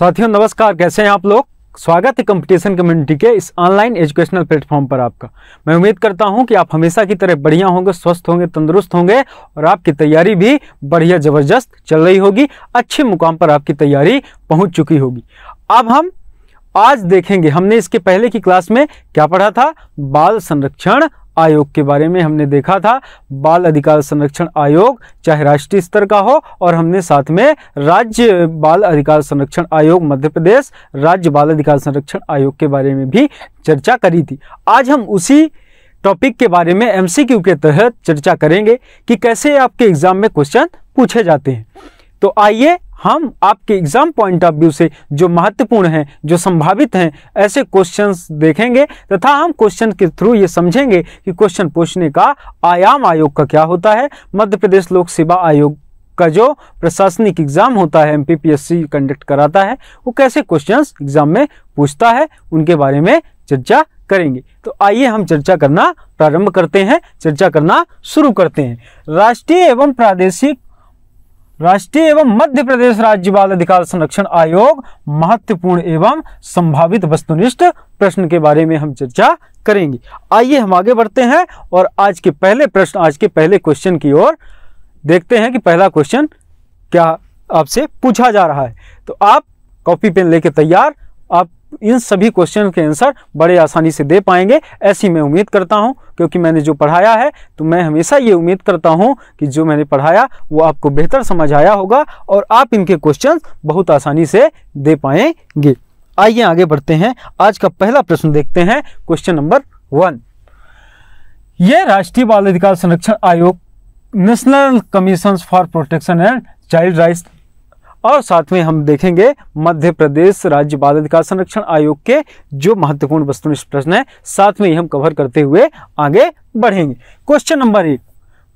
साथियों नमस्कार कैसे हैं आप लोग स्वागत है कंपटीशन कम्युनिटी के इस ऑनलाइन एजुकेशनल प्लेटफॉर्म पर आपका मैं उम्मीद करता हूं कि आप हमेशा की तरह बढ़िया होंगे स्वस्थ होंगे तंदुरुस्त होंगे और आपकी तैयारी भी बढ़िया ज़बरदस्त चल रही होगी अच्छे मुकाम पर आपकी तैयारी पहुंच चुकी होगी अब हम आज देखेंगे हमने इसके पहले की क्लास में क्या पढ़ा था बाल संरक्षण आयोग के बारे में हमने देखा था बाल अधिकार संरक्षण आयोग चाहे राष्ट्रीय स्तर का हो और हमने साथ में राज्य बाल अधिकार संरक्षण आयोग मध्य प्रदेश राज्य बाल अधिकार संरक्षण आयोग के बारे में भी चर्चा करी थी आज हम उसी टॉपिक के बारे में एमसीक्यू के तहत चर्चा करेंगे कि कैसे आपके एग्जाम में क्वेश्चन पूछे जाते हैं तो आइए हम आपके एग्जाम पॉइंट ऑफ व्यू से जो महत्वपूर्ण हैं जो संभावित हैं ऐसे क्वेश्चंस देखेंगे तथा हम क्वेश्चन के थ्रू ये समझेंगे कि क्वेश्चन पूछने का आयाम आयोग का क्या होता है मध्य प्रदेश लोक सेवा आयोग का जो प्रशासनिक एग्जाम होता है एमपीपीएससी कंडक्ट कराता है वो कैसे क्वेश्चंस एग्जाम में पूछता है उनके बारे में चर्चा करेंगे तो आइए हम चर्चा करना प्रारंभ करते हैं चर्चा करना शुरू करते हैं राष्ट्रीय एवं प्रादेशिक राष्ट्रीय एवं मध्य प्रदेश राज्य बाल अधिकार संरक्षण आयोग महत्वपूर्ण एवं संभावित वस्तुनिष्ठ प्रश्न के बारे में हम चर्चा करेंगे आइए हम आगे बढ़ते हैं और आज के पहले प्रश्न आज के पहले क्वेश्चन की ओर देखते हैं कि पहला क्वेश्चन क्या आपसे पूछा जा रहा है तो आप कॉपी पेन लेके तैयार आप इन सभी क्वेश्चन के आंसर बड़े आसानी से दे पाएंगे ऐसी मैं उम्मीद करता हूं क्योंकि मैंने जो पढ़ाया है तो मैं हमेशा ये उम्मीद करता हूं कि जो मैंने पढ़ाया वो आपको बेहतर समझ आया होगा और आप इनके क्वेश्चन बहुत आसानी से दे पाएंगे आइए आगे बढ़ते हैं आज का पहला प्रश्न देखते हैं क्वेश्चन नंबर वन ये राष्ट्रीय बाल अधिकार संरक्षण आयोग national commission for protection and child right और साथ में हम देखेंगे मध्य प्रदेश राज्य बाल अधिकार संरक्षण आयोग के जो महत्वपूर्ण वस्तुनिष्ठ प्रश्न है साथ में ही हम कवर करते हुए आगे बढ़ेंगे क्वेश्चन नंबर एक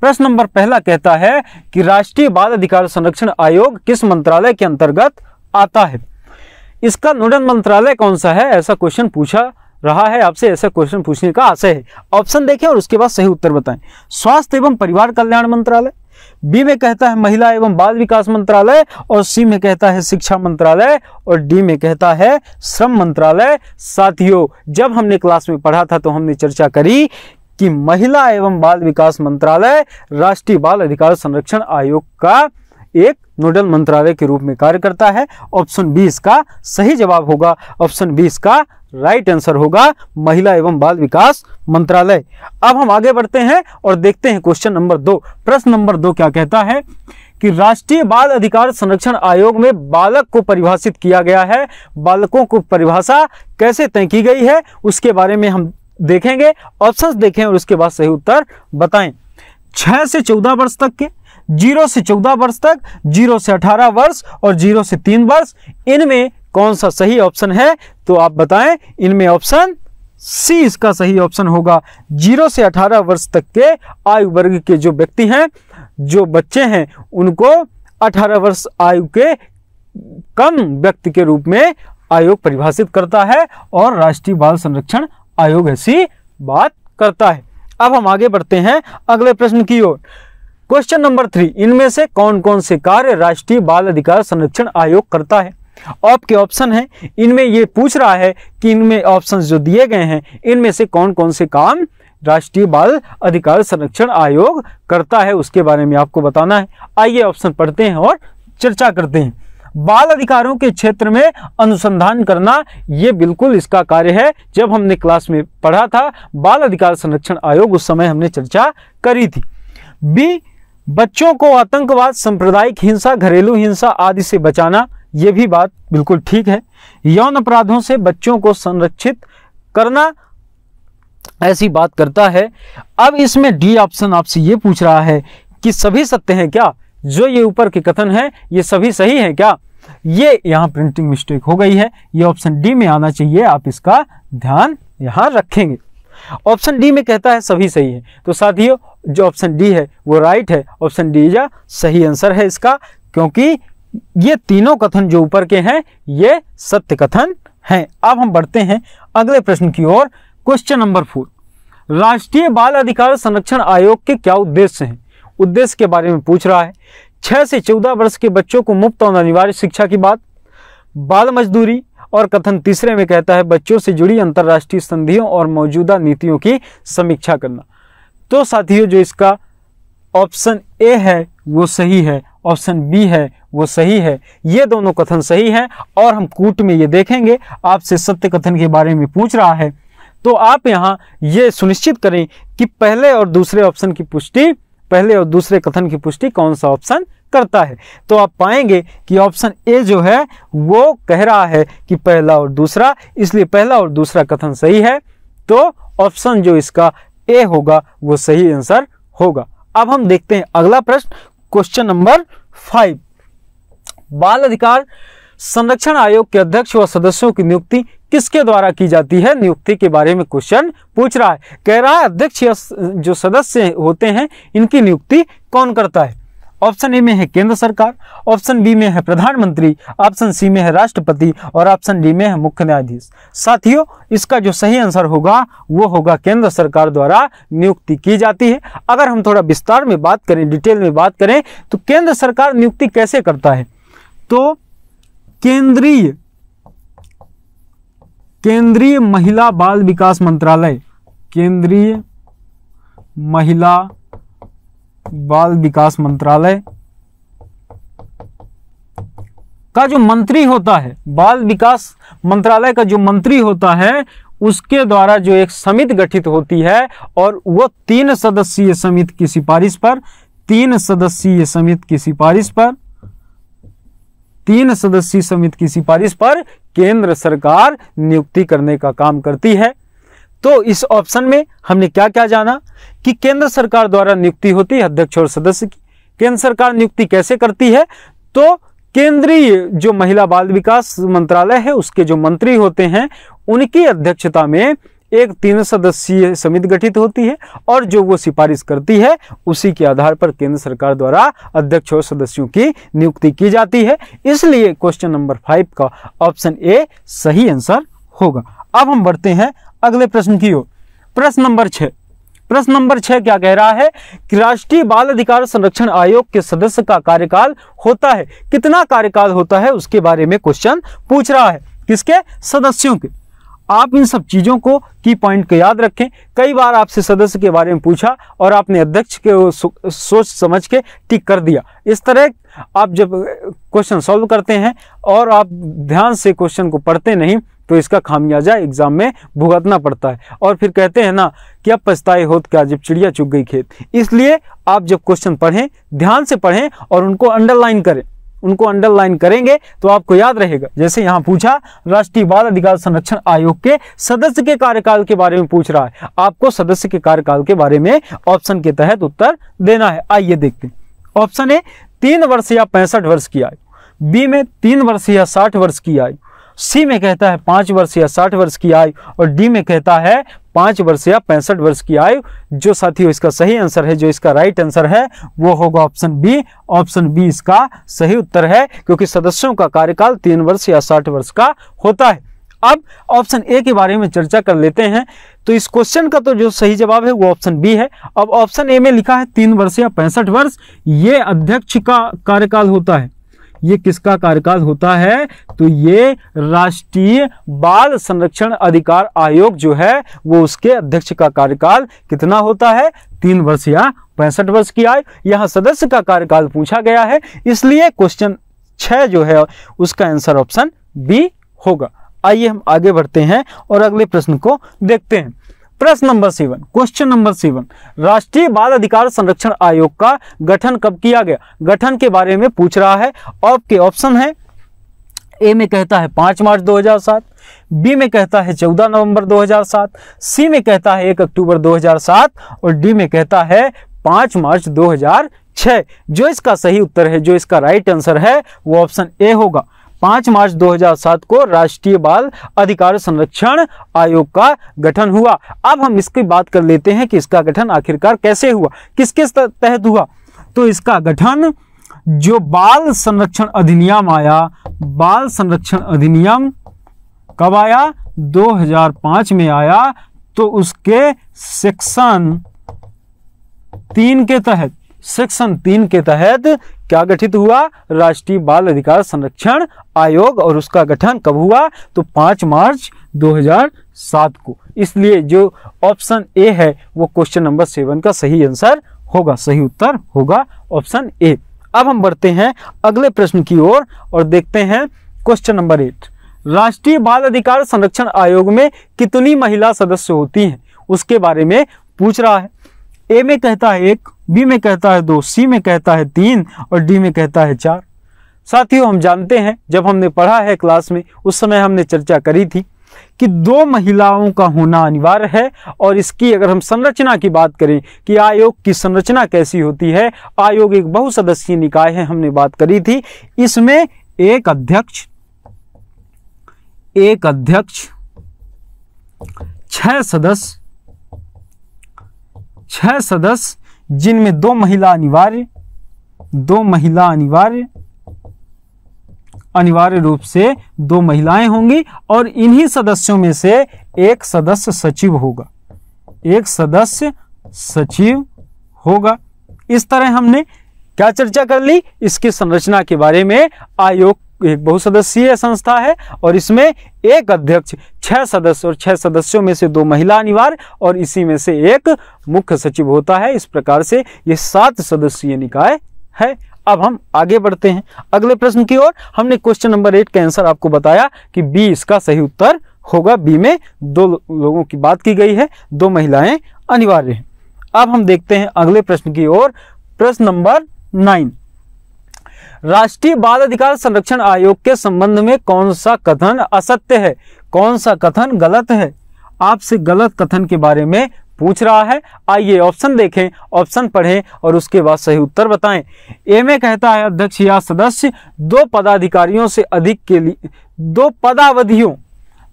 प्रश्न नंबर पहला कहता है कि राष्ट्रीय बाल अधिकार संरक्षण आयोग किस मंत्रालय के अंतर्गत आता है इसका नोडल मंत्रालय कौन सा है ऐसा क्वेश्चन पूछा रहा है आपसे ऐसा क्वेश्चन पूछने का आशय है ऑप्शन देखें और उसके बाद सही उत्तर बताएं स्वास्थ्य एवं परिवार कल्याण मंत्रालय बी में कहता है महिला एवं बाल विकास मंत्रालय और सी में कहता है शिक्षा मंत्रालय और डी में कहता है श्रम मंत्रालय साथियों जब हमने क्लास में पढ़ा था तो हमने चर्चा करी कि महिला एवं बाल विकास मंत्रालय राष्ट्रीय बाल अधिकार संरक्षण आयोग का एक नोडल मंत्रालय के रूप में कार्य करता है ऑप्शन बी इसका सही जवाब होगा ऑप्शन बी इसका राइट आंसर होगा महिला एवं बाल विकास मंत्रालय अब हम आगे बढ़ते हैं और देखते हैं क्वेश्चन नंबर दो प्रश्न नंबर दो क्या कहता है कि राष्ट्रीय बाल अधिकार संरक्षण आयोग में बालक को परिभाषित किया गया है बालकों को परिभाषा कैसे तय की गई है उसके बारे में हम देखेंगे ऑप्शंस देखें और उसके बाद सही उत्तर बताएं छह से चौदह वर्ष तक के जीरो से चौदह वर्ष तक जीरो से अठारह वर्ष और जीरो से तीन वर्ष इनमें कौन सा सही ऑप्शन है तो आप बताएं इनमें ऑप्शन सी इसका सही ऑप्शन होगा जीरो से अठारह वर्ष तक के आयु वर्ग के जो व्यक्ति हैं जो बच्चे हैं उनको अठारह वर्ष आयु के कम व्यक्ति के रूप में आयोग परिभाषित करता है और राष्ट्रीय बाल संरक्षण आयोग ऐसी बात करता है अब हम आगे बढ़ते हैं अगले प्रश्न की ओर क्वेश्चन नंबर थ्री इनमें से कौन कौन से कार्य राष्ट्रीय बाल अधिकार संरक्षण आयोग करता है आपके ऑप्शन है इनमें ये पूछ रहा है कि इनमें ऑप्शन जो दिए गए हैं इनमें से कौन कौन से काम राष्ट्रीय बाल अधिकार संरक्षण आयोग करता है उसके बारे में आपको बताना है आइए ऑप्शन पढ़ते हैं और चर्चा करते हैं बाल अधिकारों के क्षेत्र में अनुसंधान करना ये बिल्कुल इसका कार्य है जब हमने क्लास में पढ़ा था बाल अधिकार संरक्षण आयोग उस समय हमने चर्चा करी थी बी बच्चों को आतंकवाद सांप्रदायिक हिंसा घरेलू हिंसा आदि से बचाना ये भी बात बिल्कुल ठीक है यौन अपराधों से बच्चों को संरक्षित करना ऐसी बात करता है अब इसमें डी ऑप्शन आपसे ये पूछ रहा है कि सभी सत्य हैं क्या जो ये ऊपर के कथन है ये सभी सही हैं क्या ये यहाँ प्रिंटिंग मिस्टेक हो गई है ये ऑप्शन डी में आना चाहिए आप इसका ध्यान यहाँ रखेंगे ऑप्शन डी में कहता है सभी सही है तो साथियों जो ऑप्शन डी है वो राइट है ऑप्शन डी इज सही आंसर है इसका क्योंकि ये तीनों कथन जो ऊपर के हैं ये सत्य कथन हैं अब हम बढ़ते हैं अगले प्रश्न की ओर क्वेश्चन नंबर फोर राष्ट्रीय बाल अधिकार संरक्षण आयोग के क्या उद्देश्य हैं उद्देश्य के बारे में पूछ रहा है छह से चौदह वर्ष के बच्चों को मुफ्त और अनिवार्य शिक्षा की बात बाल मजदूरी और कथन तीसरे में कहता है बच्चों से जुड़ी अंतर्राष्ट्रीय संधियों और मौजूदा नीतियों की समीक्षा करना तो साथियों जो इसका ऑप्शन ए है वो सही है ऑप्शन बी है वो सही है ये दोनों कथन सही हैं और हम कूट में ये देखेंगे आपसे सत्य कथन के बारे में पूछ रहा है तो आप यहाँ ये सुनिश्चित करें कि पहले और दूसरे ऑप्शन की पुष्टि पहले और दूसरे कथन की पुष्टि कौन सा ऑप्शन करता है तो आप पाएंगे कि ऑप्शन ए जो है वो कह रहा है कि पहला और दूसरा इसलिए पहला और दूसरा कथन सही है तो ऑप्शन जो इसका ए होगा वो सही आंसर होगा अब हम देखते हैं अगला प्रश्न क्वेश्चन नंबर फाइव बाल अधिकार संरक्षण आयोग के अध्यक्ष व सदस्यों की नियुक्ति किसके द्वारा की जाती है नियुक्ति के बारे में क्वेश्चन पूछ रहा है कह रहा है अध्यक्ष जो सदस्य होते हैं इनकी नियुक्ति कौन करता है ऑप्शन ए में है केंद्र सरकार ऑप्शन बी में है प्रधानमंत्री ऑप्शन सी में है राष्ट्रपति और ऑप्शन डी में है मुख्य न्यायाधीश साथियों इसका जो सही आंसर होगा वो होगा केंद्र सरकार द्वारा नियुक्ति की जाती है अगर हम थोड़ा विस्तार में बात करें डिटेल में बात करें तो केंद्र सरकार नियुक्ति कैसे करता है तो केंद्रीय केंद्रीय महिला बाल विकास मंत्रालय केंद्रीय महिला बाल विकास मंत्रालय का जो मंत्री होता है बाल विकास मंत्रालय का जो मंत्री होता है उसके द्वारा जो एक समिति गठित होती है और वह तीन सदस्यीय समिति की सिफारिश पर तीन सदस्यीय समिति की सिफारिश पर तीन सदस्यीय समिति की सिफारिश पर केंद्र सरकार नियुक्ति करने का काम करती है तो इस ऑप्शन में हमने क्या क्या जाना कि केंद्र सरकार द्वारा नियुक्ति होती है अध्यक्ष और सदस्य की केंद्र सरकार नियुक्ति कैसे करती है तो केंद्रीय जो महिला बाल विकास मंत्रालय है उसके जो मंत्री होते हैं उनकी अध्यक्षता में एक तीन सदस्यीय समिति गठित होती है और जो वो सिफारिश करती है उसी के आधार पर केंद्र सरकार द्वारा अध्यक्ष और सदस्यों की नियुक्ति की जाती है इसलिए क्वेश्चन नंबर फाइव का ऑप्शन ए सही आंसर होगा अब हम बढ़ते हैं अगले प्रश्न की ओर प्रश्न नंबर छह प्रश्न नंबर छह क्या कह रहा है कि राष्ट्रीय बाल अधिकार संरक्षण आयोग के सदस्य का कार्यकाल होता है कितना कार्यकाल होता है उसके बारे में क्वेश्चन पूछ रहा है किसके सदस्यों के आप इन सब चीज़ों को की पॉइंट को याद रखें कई बार आपसे सदस्य के बारे में पूछा और आपने अध्यक्ष के सोच समझ के टिक कर दिया इस तरह आप जब क्वेश्चन सॉल्व करते हैं और आप ध्यान से क्वेश्चन को पढ़ते नहीं तो इसका खामियाजा एग्ज़ाम में भुगतना पड़ता है और फिर कहते हैं ना कि अब पछताए होत क्या जब चिड़िया चुग गई खेत इसलिए आप जब क्वेश्चन पढ़ें ध्यान से पढ़ें और उनको अंडरलाइन करें उनको अंडरलाइन करेंगे तो आपको याद रहेगा जैसे यहाँ पूछा राष्ट्रीय बाल अधिकार संरक्षण आयोग के सदस्य के कार्यकाल के बारे में पूछ रहा है आपको सदस्य के कार्यकाल के बारे में ऑप्शन के तहत उत्तर देना है आइए देखते हैं ऑप्शन ए तीन वर्ष या पैंसठ वर्ष की आयु बी में तीन वर्ष या साठ वर्ष की आयु सी में कहता है पांच वर्ष या साठ वर्ष की आयु और डी में कहता है पांच वर्ष या पैंसठ वर्ष की आयु जो साथियों इसका सही आंसर है जो इसका राइट आंसर है वो होगा ऑप्शन बी ऑप्शन बी इसका सही उत्तर है क्योंकि सदस्यों का कार्यकाल तीन वर्ष या साठ वर्ष का होता है अब ऑप्शन ए के बारे में चर्चा कर लेते हैं तो इस क्वेश्चन का तो जो सही जवाब है वो ऑप्शन बी है अब ऑप्शन ए में लिखा है तीन वर्ष या पैंसठ वर्ष ये अध्यक्ष का कार्यकाल होता है ये किसका कार्यकाल होता है तो ये राष्ट्रीय बाल संरक्षण अधिकार आयोग जो है वो उसके अध्यक्ष का कार्यकाल कितना होता है तीन वर्ष या पैंसठ वर्ष की आयु यहाँ सदस्य का कार्यकाल पूछा गया है इसलिए क्वेश्चन छह जो है उसका आंसर ऑप्शन बी होगा आइए हम आगे बढ़ते हैं और अगले प्रश्न को देखते हैं प्रश्न number seven question number seven राष्ट्रीय बाल अधिकार संरक्षण आयोग का गठन कब किया गया गठन के बारे में पूछ रहा है आपके ऑप्शन है ए में कहता है पांच मार्च 2007 बी में कहता है चौदह नवंबर 2007 सी में कहता है एक अक्टूबर 2007 और डी में कहता है पांच मार्च 2006 जो इसका सही उत्तर है जो इसका राइट आंसर है वो ऑप्शन ए होगा पांच मार्च 2007 को राष्ट्रीय बाल अधिकार संरक्षण आयोग का गठन हुआ अब हम इसकी बात कर लेते हैं कि इसका गठन आखिरकार कैसे हुआ किसके तहत हुआ तो इसका गठन जो बाल संरक्षण अधिनियम आया बाल संरक्षण अधिनियम कब आया 2005 में आया तो उसके सेक्शन तीन के तहत सेक्शन तीन के तहत क्या गठित हुआ राष्ट्रीय बाल अधिकार संरक्षण आयोग और उसका गठन कब हुआ तो पांच मार्च 2007 को इसलिए जो ऑप्शन ए है वो क्वेश्चन नंबर सेवन का सही आंसर होगा सही उत्तर होगा ऑप्शन ए अब हम बढ़ते हैं अगले प्रश्न की ओर और, और देखते हैं क्वेश्चन नंबर एट राष्ट्रीय बाल अधिकार संरक्षण आयोग में कितनी महिला सदस्य होती हैं उसके बारे में पूछ रहा है ए में कहता है एक बी में कहता है दो सी में कहता है तीन और डी में कहता है चार साथियों हम जानते हैं जब हमने पढ़ा है क्लास में उस समय हमने चर्चा करी थी कि दो महिलाओं का होना अनिवार्य है और इसकी अगर हम संरचना की बात करें कि आयोग की संरचना कैसी होती है आयोग एक बहुसदस्यीय निकाय है हमने बात करी थी इसमें एक अध्यक्ष एक अध्यक्ष छह सदस्य छह सदस्य जिनमें दो महिला अनिवार्य दो महिला अनिवार्य अनिवार्य रूप से दो महिलाएं होंगी और इन्हीं सदस्यों में से एक सदस्य सचिव होगा एक सदस्य सचिव होगा इस तरह हमने क्या चर्चा कर ली इसकी संरचना के बारे में आयोग एक बहुसदस्यीय संस्था है और इसमें एक अध्यक्ष छह सदस्य और छह सदस्यों में से दो महिला अनिवार्य और इसी में से एक मुख्य सचिव होता है इस प्रकार से ये सात सदस्यीय निकाय है अब हम आगे बढ़ते हैं अगले प्रश्न की ओर हमने क्वेश्चन नंबर एट का आंसर आपको बताया कि बी इसका सही उत्तर होगा बी में दो लोगों की बात की गई है दो महिलाएं अनिवार्य हैं अब हम देखते हैं अगले प्रश्न की ओर प्रश्न नंबर नाइन राष्ट्रीय बाल अधिकार संरक्षण आयोग के संबंध में कौन सा कथन असत्य है कौन सा कथन गलत है आपसे गलत कथन के बारे में पूछ रहा है आइए ऑप्शन देखें ऑप्शन पढ़ें और उसके बाद सही उत्तर बताएं ए में कहता है अध्यक्ष या सदस्य दो पदाधिकारियों से अधिक के लिए दो पदावधियों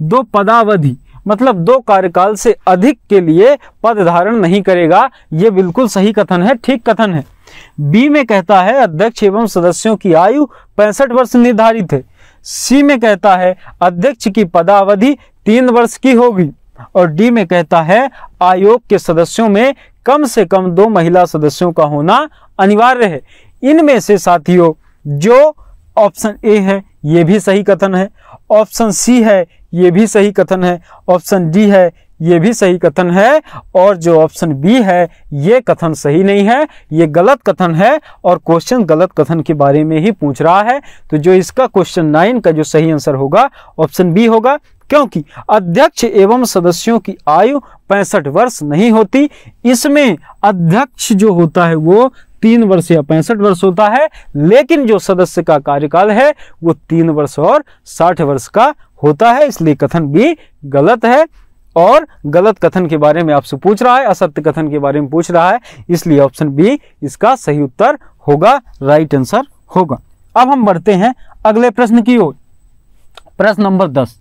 दो पदावधि मतलब दो कार्यकाल से अधिक के लिए पद धारण नहीं करेगा ये बिल्कुल सही कथन है ठीक कथन है बी में कहता है अध्यक्ष एवं सदस्यों की आयु पैंसठ वर्ष निर्धारित है सी में कहता है अध्यक्ष की पदावधि तीन वर्ष की होगी और डी में कहता है आयोग के सदस्यों में कम से कम दो महिला सदस्यों का होना अनिवार्य है इनमें से साथियों जो ऑप्शन ए है ये भी सही कथन है ऑप्शन सी है ये भी सही कथन है ऑप्शन डी है ये भी सही कथन है और जो ऑप्शन बी है ये कथन सही नहीं है ये गलत कथन है और क्वेश्चन गलत कथन के बारे में ही पूछ रहा है तो जो इसका क्वेश्चन नाइन का जो सही आंसर होगा ऑप्शन बी होगा क्योंकि अध्यक्ष एवं सदस्यों की आयु पैंसठ वर्ष नहीं होती इसमें अध्यक्ष जो होता है वो तीन वर्ष या पैंसठ वर्ष होता है लेकिन जो सदस्य का कार्यकाल है वो तीन वर्ष और साठ वर्ष का होता है इसलिए कथन भी गलत है और गलत कथन के बारे में आपसे पूछ रहा है असत्य कथन के बारे में पूछ रहा है इसलिए ऑप्शन बी इसका सही उत्तर होगा राइट आंसर होगा अब हम बढ़ते हैं अगले प्रश्न की ओर प्रश्न नंबर दस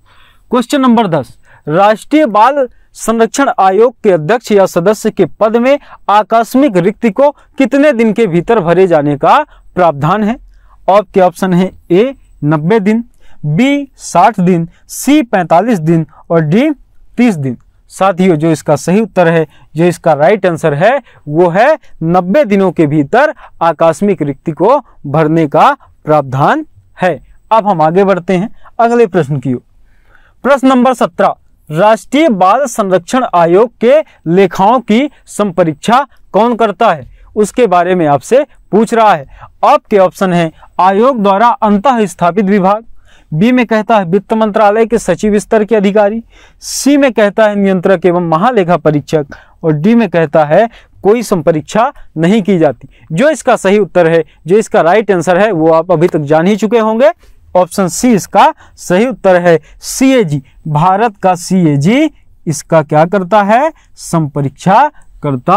क्वेश्चन नंबर दस राष्ट्रीय बाल संरक्षण आयोग के अध्यक्ष या सदस्य के पद में आकस्मिक रिक्त को कितने दिन के भीतर भरे जाने का प्रावधान है आपके ऑप्शन है ए नब्बे दिन बी साठ दिन सी पैंतालीस दिन और डी तीस दिन साथियों जो इसका सही उत्तर है जो इसका राइट आंसर है वो है नब्बे दिनों के भीतर आकस्मिक रिक्ति को भरने का प्रावधान है अब हम आगे बढ़ते हैं अगले प्रश्न की ओर प्रश्न नंबर सत्रह राष्ट्रीय बाल संरक्षण आयोग के लेखाओं की संपरीक्षा कौन करता है उसके बारे में आपसे पूछ रहा है आपके ऑप्शन है आयोग द्वारा अंत स्थापित विभाग बी में कहता है वित्त मंत्रालय के सचिव स्तर के अधिकारी सी में कहता है नियंत्रक एवं महालेखा परीक्षक और डी में कहता है कोई संपरीक्षा नहीं की जाती जो इसका सही उत्तर है जो इसका राइट आंसर है वो आप अभी तक जान ही चुके होंगे ऑप्शन सी इसका सही उत्तर है सीएजी भारत का सीएजी इसका क्या करता है संपरीक्षा करता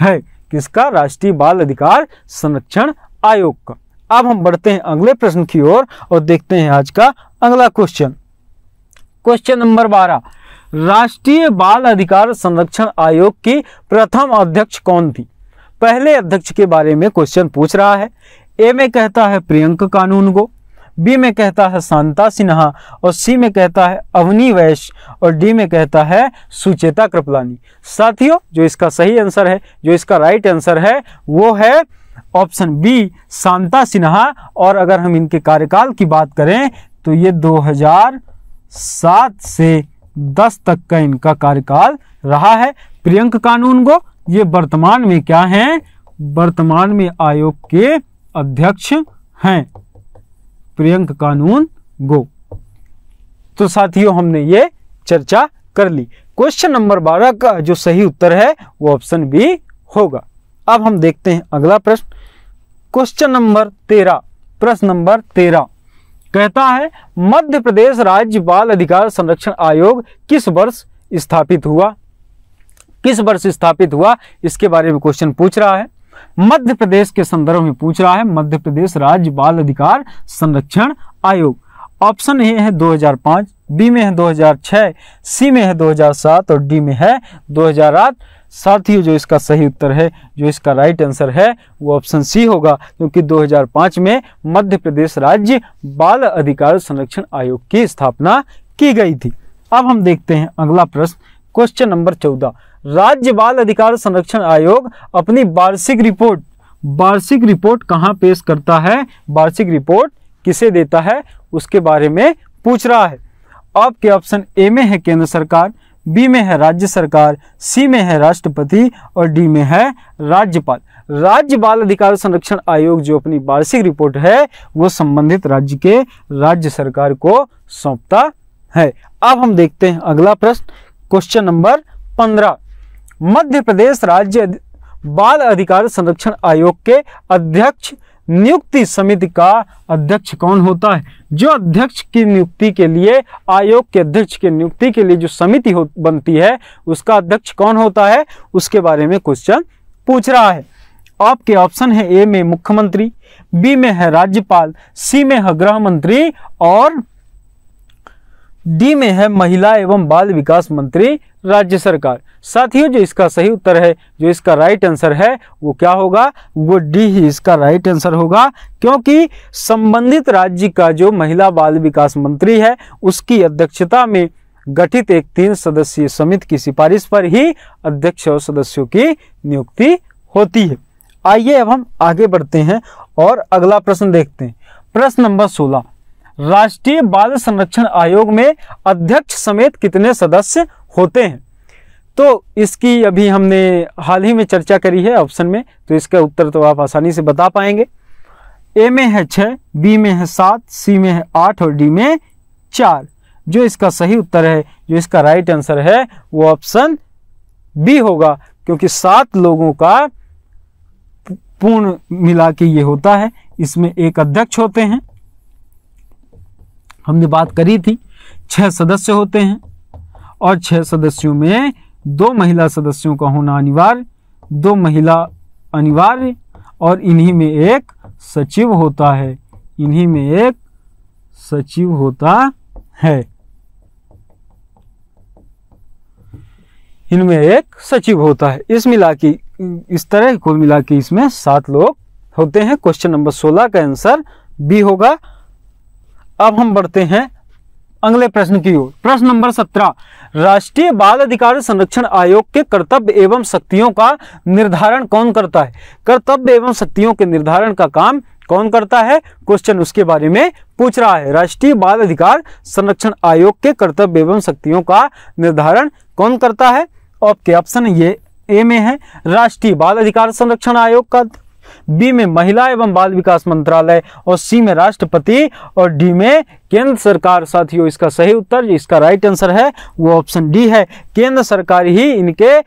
है किसका राष्ट्रीय बाल अधिकार संरक्षण आयोग का अब हम बढ़ते हैं अगले प्रश्न की ओर और, और देखते हैं आज का अगला क्वेश्चन क्वेश्चन नंबर बारह राष्ट्रीय बाल अधिकार संरक्षण आयोग की प्रथम अध्यक्ष कौन थी पहले अध्यक्ष के बारे में क्वेश्चन पूछ रहा है ए में कहता है प्रियंक कानून को बी में कहता है शांता सिन्हा और सी में कहता है अवनी वैश और डी में कहता है सुचेता कृपलानी साथियों जो इसका सही आंसर है जो इसका राइट आंसर है वो है ऑप्शन बी शांता सिन्हा और अगर हम इनके कार्यकाल की बात करें तो ये 2007 से 10 तक का इनका कार्यकाल रहा है प्रियंक कानून को ये वर्तमान में क्या हैं वर्तमान में आयोग के अध्यक्ष हैं प्रियंक कानून गो तो साथियों हमने ये चर्चा कर ली क्वेश्चन नंबर बारह का जो सही उत्तर है वो ऑप्शन बी होगा अब हम देखते हैं अगला प्रश्न क्वेश्चन नंबर तेरह प्रश्न नंबर तेरह कहता है मध्य प्रदेश राज्य बाल अधिकार संरक्षण आयोग किस वर्ष स्थापित हुआ किस वर्ष स्थापित हुआ इसके बारे में क्वेश्चन पूछ रहा है मध्य प्रदेश के संदर्भ में पूछ रहा है मध्य प्रदेश राज्य बाल अधिकार संरक्षण आयोग ऑप्शन ए है 2005, बी में है 2006, सी में है 2007 और डी में है 2008। ही जो इसका सही उत्तर है जो इसका राइट आंसर है वो ऑप्शन सी होगा क्योंकि 2005 में मध्य प्रदेश राज्य बाल अधिकार संरक्षण आयोग की स्थापना की गई थी अब हम देखते हैं अगला प्रश्न क्वेश्चन नंबर चौदह राज्य बाल अधिकार संरक्षण आयोग अपनी वार्षिक रिपोर्ट वार्षिक रिपोर्ट कहाँ पेश करता है वार्षिक रिपोर्ट किसे देता है उसके बारे में पूछ रहा है आपके ऑप्शन ए में है केंद्र सरकार बी में है राज्य सरकार सी में है राष्ट्रपति और डी में है राज्यपाल राज्य बाल अधिकार संरक्षण आयोग जो अपनी वार्षिक रिपोर्ट है वो संबंधित राज्य के राज्य सरकार को सौंपता है अब हम देखते हैं अगला प्रश्न क्वेश्चन नंबर पंद्रह मध्य प्रदेश राज्य बाल अधिकार संरक्षण आयोग के अध्यक्ष नियुक्ति समिति का अध्यक्ष कौन होता है जो अध्यक्ष की नियुक्ति के लिए आयोग के अध्यक्ष की नियुक्ति के लिए जो समिति बनती है उसका अध्यक्ष कौन होता है उसके बारे में क्वेश्चन पूछ रहा है आपके ऑप्शन है ए में मुख्यमंत्री बी में है राज्यपाल सी में है गृह मंत्री और डी में है महिला एवं बाल विकास मंत्री राज्य सरकार साथियों जो इसका सही उत्तर है जो इसका राइट आंसर है वो क्या होगा वो डी ही इसका राइट आंसर होगा क्योंकि संबंधित राज्य का जो महिला बाल विकास मंत्री है उसकी अध्यक्षता में गठित एक तीन सदस्यीय समिति की सिफारिश पर ही अध्यक्ष और सदस्यों की नियुक्ति होती है आइए अब हम आगे बढ़ते हैं और अगला प्रश्न देखते हैं प्रश्न नंबर सोलह राष्ट्रीय बाल संरक्षण आयोग में अध्यक्ष समेत कितने सदस्य होते हैं तो इसकी अभी हमने हाल ही में चर्चा करी है ऑप्शन में तो इसका उत्तर तो आप आसानी से बता पाएंगे ए में है छः बी में है सात सी में है आठ और डी में चार जो इसका सही उत्तर है जो इसका राइट आंसर है वो ऑप्शन बी होगा क्योंकि सात लोगों का पूर्ण मिला के ये होता है इसमें एक अध्यक्ष होते हैं हमने बात करी थी छह सदस्य होते हैं और छह सदस्यों में दो महिला सदस्यों का होना अनिवार्य दो महिला अनिवार्य और इन्हीं में एक सचिव होता है इन्हीं में एक सचिव होता है इनमें एक सचिव होता है इस मिला की इस तरह कुल मिला के इसमें सात लोग होते हैं क्वेश्चन नंबर सोलह का आंसर बी होगा अब हम बढ़ते हैं अगले प्रश्न की ओर प्रश्न नंबर सत्रह राष्ट्रीय बाल अधिकार संरक्षण आयोग के कर्तव्य एवं शक्तियों का निर्धारण कौन करता है कर्तव्य एवं शक्तियों के निर्धारण का काम कौन करता है क्वेश्चन उसके बारे में पूछ रहा है राष्ट्रीय बाल अधिकार संरक्षण आयोग के कर्तव्य एवं शक्तियों का निर्धारण कौन करता है आपके ऑप्शन ये ए में है राष्ट्रीय बाल अधिकार संरक्षण आयोग का बी में महिला एवं बाल विकास मंत्रालय और सी में राष्ट्रपति और डी में केंद्र सरकार साथियों इसका सही उत्तर इसका राइट आंसर है वो ऑप्शन डी है केंद्र सरकार ही इनके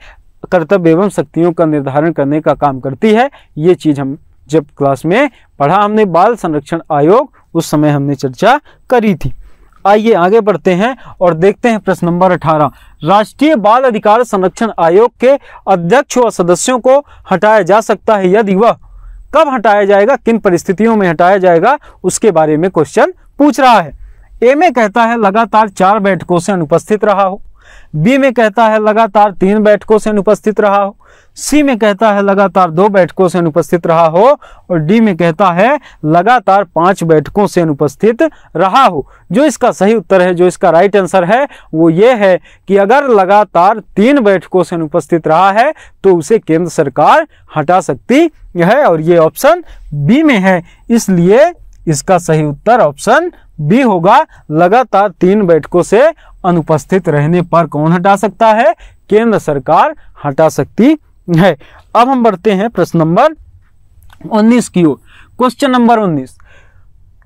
कर्तव्य एवं शक्तियों का निर्धारण करने का काम करती है ये चीज़ हम जब क्लास में पढ़ा हमने बाल संरक्षण आयोग उस समय हमने चर्चा करी थी आइए आगे बढ़ते हैं और देखते हैं प्रश्न नंबर 18 राष्ट्रीय बाल अधिकार संरक्षण आयोग के अध्यक्ष व सदस्यों को हटाया जा सकता है यदि वह कब हटाया जाएगा किन परिस्थितियों में हटाया जाएगा उसके बारे में क्वेश्चन पूछ रहा है ए में कहता है लगातार चार बैठकों से अनुपस्थित रहा हो बी में कहता है लगातार तीन बैठकों से अनुपस्थित रहा हो सी में कहता है लगातार दो बैठकों से अनुपस्थित रहा हो और डी में कहता है लगातार पांच बैठकों से अनुपस्थित रहा हो जो इसका सही उत्तर है जो इसका राइट आंसर है वो ये है कि अगर लगातार तीन बैठकों से अनुपस्थित रहा है तो उसे केंद्र सरकार हटा सकती है और ये ऑप्शन बी में है इसलिए इसका सही उत्तर ऑप्शन बी होगा लगातार तीन बैठकों से अनुपस्थित रहने पर कौन हटा सकता है केंद्र सरकार हटा सकती है अब हम बढ़ते हैं प्रश्न नंबर उन्नीस की ओर क्वेश्चन नंबर उन्नीस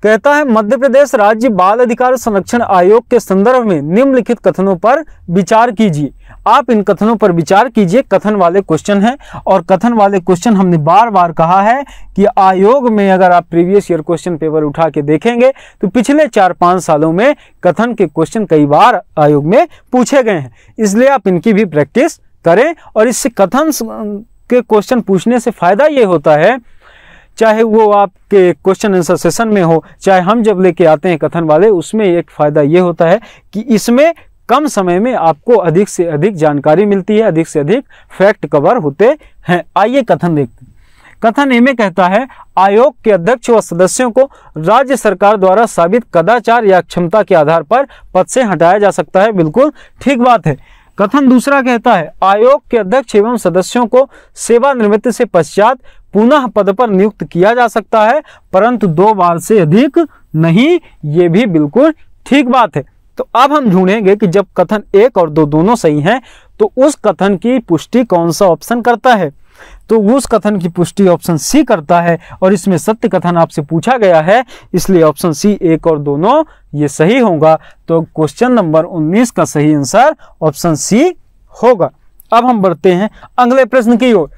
कहता है मध्य प्रदेश राज्य बाल अधिकार संरक्षण आयोग के संदर्भ में निम्नलिखित कथनों पर विचार कीजिए आप इन कथनों पर विचार कीजिए कथन वाले क्वेश्चन हैं और कथन वाले क्वेश्चन हमने बार बार कहा है कि आयोग में अगर आप प्रीवियस ईयर क्वेश्चन पेपर उठा के देखेंगे तो पिछले चार पाँच सालों में कथन के क्वेश्चन कई बार आयोग में पूछे गए हैं इसलिए आप इनकी भी प्रैक्टिस करें और इससे कथन के क्वेश्चन पूछने से फ़ायदा ये होता है चाहे वो आपके क्वेश्चन आंसर सेशन में हो चाहे हम जब लेके आते हैं कथन वाले उसमें एक फ़ायदा ये होता है कि इसमें कम समय में आपको अधिक से अधिक जानकारी मिलती है अधिक से अधिक फैक्ट कवर होते हैं आइए कथन देखते हैं कथन में कहता है आयोग के अध्यक्ष व सदस्यों को राज्य सरकार द्वारा साबित कदाचार या क्षमता के आधार पर पद से हटाया जा सकता है बिल्कुल ठीक बात है कथन दूसरा कहता है आयोग के अध्यक्ष एवं सदस्यों को सेवा निवृत्ति से पश्चात पुनः पद पर नियुक्त किया जा सकता है परंतु दो बार से अधिक नहीं ये भी बिल्कुल ठीक बात है तो अब हम ढूंढेंगे कि जब कथन एक और दो दोनों सही हैं तो उस कथन की पुष्टि कौन सा ऑप्शन करता है तो उस कथन की पुष्टि ऑप्शन सी करता है और इसमें सत्य कथन आपसे पूछा गया है इसलिए ऑप्शन सी एक और दोनों ये सही होगा तो क्वेश्चन नंबर 19 का सही आंसर ऑप्शन सी होगा अब हम बढ़ते हैं अगले प्रश्न की ओर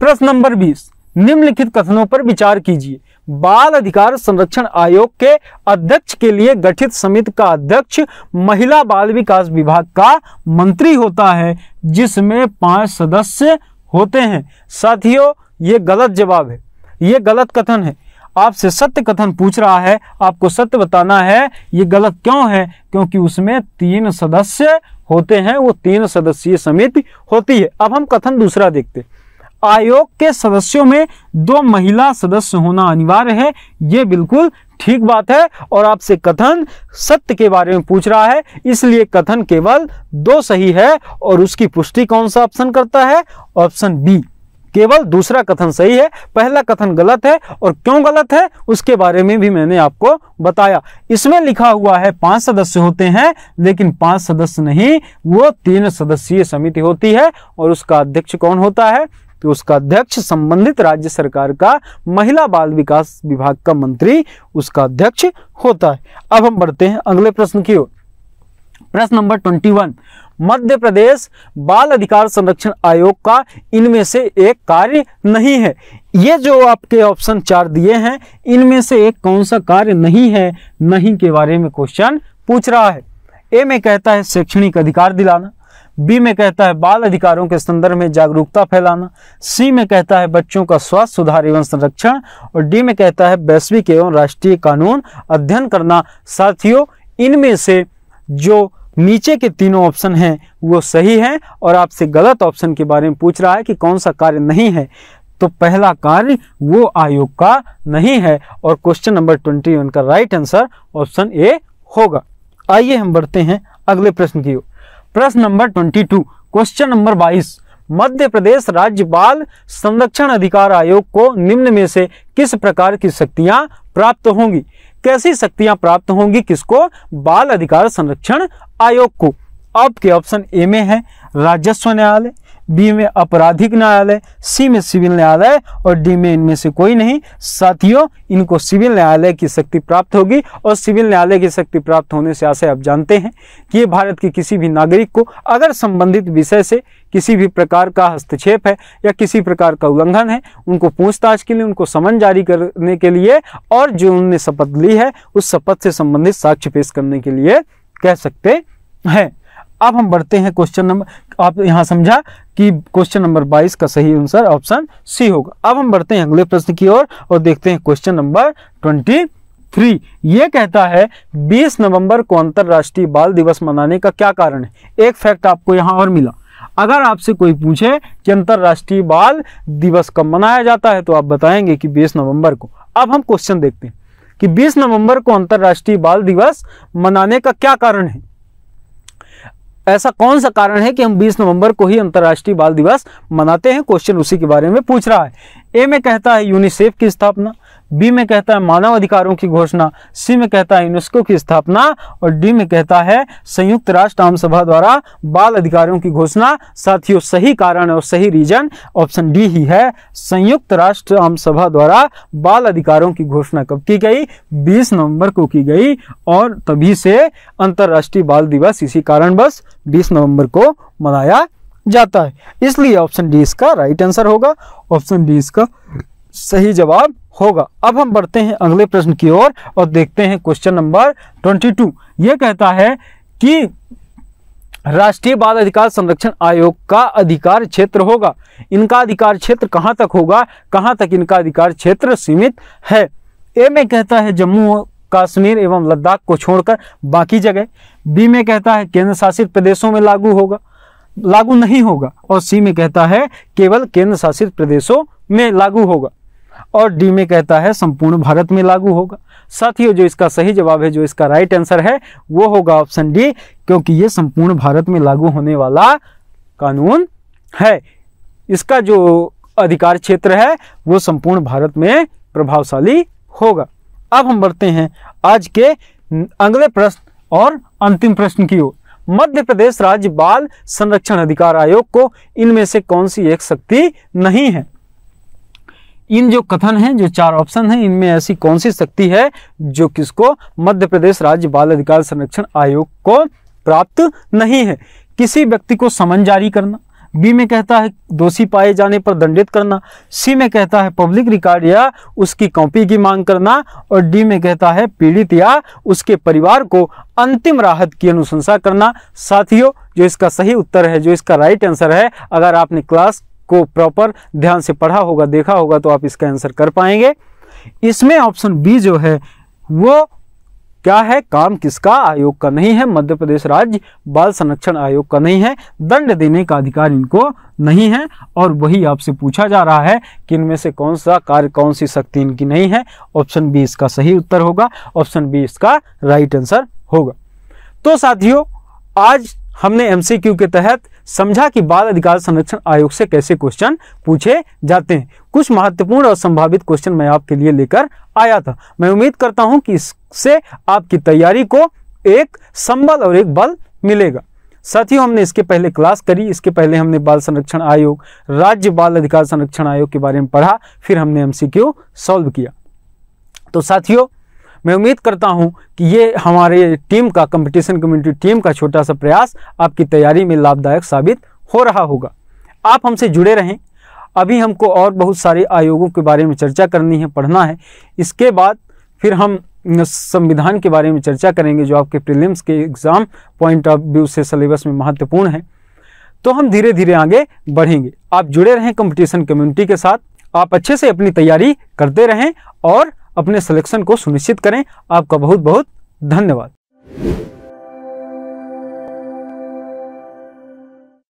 प्रश्न नंबर 20 निम्नलिखित कथनों पर विचार कीजिए बाल अधिकार संरक्षण आयोग के अध्यक्ष के लिए गठित समिति का अध्यक्ष महिला बाल विकास विभाग का मंत्री होता है जिसमें पांच सदस्य होते हैं साथियों ये गलत जवाब है ये गलत कथन है आपसे सत्य कथन पूछ रहा है आपको सत्य बताना है ये गलत क्यों है क्योंकि उसमें तीन सदस्य होते हैं वो तीन सदस्यीय समिति होती है अब हम कथन दूसरा देखते हैं आयोग के सदस्यों में दो महिला सदस्य होना अनिवार्य है ये बिल्कुल ठीक बात है और आपसे कथन सत्य के बारे में पूछ रहा है इसलिए कथन केवल दो सही है और उसकी पुष्टि कौन सा ऑप्शन करता है ऑप्शन बी केवल दूसरा कथन सही है पहला कथन गलत है और क्यों गलत है उसके बारे में भी मैंने आपको बताया इसमें लिखा हुआ है पांच सदस्य होते हैं लेकिन पांच सदस्य नहीं वो तीन सदस्यीय समिति होती है और उसका अध्यक्ष कौन होता है तो उसका अध्यक्ष संबंधित राज्य सरकार का महिला बाल विकास विभाग का मंत्री उसका अध्यक्ष होता है अब हम बढ़ते हैं अगले प्रश्न की ओर प्रश्न number twenty one Madhya Pradesh बाल अधिकार संरक्षण आयोग का इनमें से एक कार्य नहीं है ये जो आपके ऑप्शन चार दिए हैं इनमें से एक कौन सा कार्य नहीं है नहीं के बारे में क्वेश्चन पूछ रहा है ए में कहता है शैक्षणिक अधिकार दिलाना बी में कहता है बाल अधिकारों के संदर्भ में जागरूकता फैलाना सी में कहता है बच्चों का स्वास्थ्य सुधार एवं संरक्षण और डी में कहता है वैश्विक एवं राष्ट्रीय कानून अध्ययन करना साथियों इनमें से जो नीचे के तीनों ऑप्शन हैं वो सही हैं और आपसे गलत ऑप्शन के बारे में पूछ रहा है कि कौन सा कार्य नहीं है तो पहला कार्य वो आयोग का नहीं है और क्वेश्चन नंबर ट्वेंटी वन का राइट आंसर ऑप्शन ए होगा आइए हम बढ़ते हैं अगले प्रश्न की ओर प्रश्न number twenty two question number बाईस मध्य प्रदेश राज्य बाल संरक्षण अधिकार आयोग को निम्न में से किस प्रकार की शक्तियां प्राप्त होंगी कैसी शक्तियां प्राप्त होंगी किसको बाल अधिकार संरक्षण आयोग को आपके ऑप्शन ए में है राजस्व न्यायालय बी में आपराधिक न्यायालय सी में सिविल न्यायालय और डी में इनमें से कोई नहीं साथियों इनको सिविल न्यायालय की शक्ति प्राप्त होगी और सिविल न्यायालय की शक्ति प्राप्त होने से आशय आप जानते हैं कि ये भारत के किसी भी नागरिक को अगर संबंधित विषय से किसी भी प्रकार का हस्तक्षेप है या किसी प्रकार का उल्लंघन है उनको पूछताछ के लिए उनको समन जारी करने के लिए और जो उनने शपथ ली है उस शपथ से संबंधित साक्ष्य पेश करने के लिए कह सकते हैं अब हम बढ़ते हैं क्वेश्चन नंबर आप यहां समझा कि क्वेश्चन नंबर 22 का सही आंसर ऑप्शन सी होगा अब हम बढ़ते हैं अगले प्रश्न की ओर और, और देखते हैं क्वेश्चन नंबर 23 ये कहता है 20 नवंबर को अंतरराष्ट्रीय बाल दिवस मनाने का क्या कारण है एक फैक्ट आपको यहां और मिला अगर आपसे कोई पूछे कि अंतरराष्ट्रीय बाल दिवस कब मनाया जाता है तो आप बताएंगे कि बीस नवंबर को अब हम क्वेश्चन देखते हैं कि 20 नवंबर को अंतर्राष्ट्रीय बाल दिवस मनाने का क्या कारण है ऐसा कौन सा कारण है कि हम 20 नवंबर को ही अंतर्राष्ट्रीय बाल दिवस मनाते हैं क्वेश्चन उसी के बारे में पूछ रहा है ए में कहता है यूनिसेफ की स्थापना बी में कहता है मानव अधिकारों की घोषणा सी में कहता है यूनेस्को की स्थापना और डी में कहता है संयुक्त राष्ट्र आम सभा द्वारा बाल अधिकारों की घोषणा साथियों सही कारण और सही रीजन ऑप्शन डी ही है संयुक्त राष्ट्र आम सभा द्वारा बाल अधिकारों की घोषणा कब की गई 20 नवंबर को की गई और तभी से अंतर्राष्ट्रीय बाल दिवस इसी बस बीस नवम्बर को मनाया जाता है इसलिए ऑप्शन डी इसका राइट आंसर होगा ऑप्शन डी इसका सही जवाब होगा अब हम बढ़ते हैं अगले प्रश्न की ओर और, और देखते हैं क्वेश्चन नंबर ट्वेंटी टू ये कहता है कि राष्ट्रीय बाल अधिकार संरक्षण आयोग का अधिकार क्षेत्र होगा इनका अधिकार क्षेत्र कहाँ तक होगा कहाँ तक इनका अधिकार क्षेत्र सीमित है ए में कहता है जम्मू कश्मीर एवं लद्दाख को छोड़कर बाकी जगह बी में कहता है केंद्र शासित प्रदेशों में लागू होगा लागू नहीं होगा और सी में कहता है केवल केंद्र शासित प्रदेशों में लागू होगा और डी में कहता है संपूर्ण भारत में लागू होगा साथियों जो इसका सही जवाब है जो इसका राइट आंसर है वो होगा ऑप्शन डी क्योंकि ये संपूर्ण भारत में लागू होने वाला कानून है इसका जो अधिकार क्षेत्र है वो संपूर्ण भारत में प्रभावशाली होगा अब हम बढ़ते हैं आज के अगले प्रश्न और अंतिम प्रश्न की ओर मध्य प्रदेश राज्य बाल संरक्षण अधिकार आयोग को इनमें से कौन सी एक शक्ति नहीं है इन जो कथन हैं जो चार ऑप्शन हैं इनमें ऐसी कौन सी शक्ति है जो किसको मध्य प्रदेश राज्य बाल अधिकार संरक्षण आयोग को प्राप्त नहीं है किसी व्यक्ति को समन जारी करना बी में कहता है दोषी पाए जाने पर दंडित करना सी में कहता है पब्लिक रिकॉर्ड या उसकी कॉपी की मांग करना और डी में कहता है पीड़ित या उसके परिवार को अंतिम राहत की अनुशंसा करना साथियों जो इसका सही उत्तर है जो इसका राइट आंसर है अगर आपने क्लास को प्रॉपर ध्यान से पढ़ा होगा देखा होगा तो आप इसका आंसर कर पाएंगे इसमें ऑप्शन बी जो है वो क्या है काम किसका आयोग का नहीं है मध्य प्रदेश राज्य बाल संरक्षण आयोग का नहीं है दंड देने का अधिकार इनको नहीं है और वही आपसे पूछा जा रहा है कि इनमें से कौन सा कार्य कौन सी शक्ति इनकी नहीं है ऑप्शन बी इसका सही उत्तर होगा ऑप्शन बी इसका राइट आंसर होगा तो साथियों आज हमने एमसीक्यू के तहत समझा कि बाल अधिकार संरक्षण आयोग से कैसे क्वेश्चन पूछे जाते हैं कुछ महत्वपूर्ण और संभावित क्वेश्चन मैं आपके लिए लेकर आया था मैं उम्मीद करता हूं कि इससे आपकी तैयारी को एक संबल और एक बल मिलेगा साथियों हमने इसके पहले क्लास करी इसके पहले हमने बाल संरक्षण आयोग राज्य बाल अधिकार संरक्षण आयोग के बारे में पढ़ा फिर हमने एमसीक्यू सॉल्व किया तो साथियों मैं उम्मीद करता हूं कि ये हमारे टीम का कंपटीशन कम्युनिटी टीम का छोटा सा प्रयास आपकी तैयारी में लाभदायक साबित हो रहा होगा आप हमसे जुड़े रहें अभी हमको और बहुत सारे आयोगों के बारे में चर्चा करनी है पढ़ना है इसके बाद फिर हम संविधान के बारे में चर्चा करेंगे जो आपके प्रिलिम्स के एग्ज़ाम पॉइंट ऑफ व्यू से सिलेबस में महत्वपूर्ण है तो हम धीरे धीरे आगे बढ़ेंगे आप जुड़े रहें कंपटीशन कम्युनिटी के साथ आप अच्छे से अपनी तैयारी करते रहें और अपने सिलेक्शन को सुनिश्चित करें आपका बहुत बहुत धन्यवाद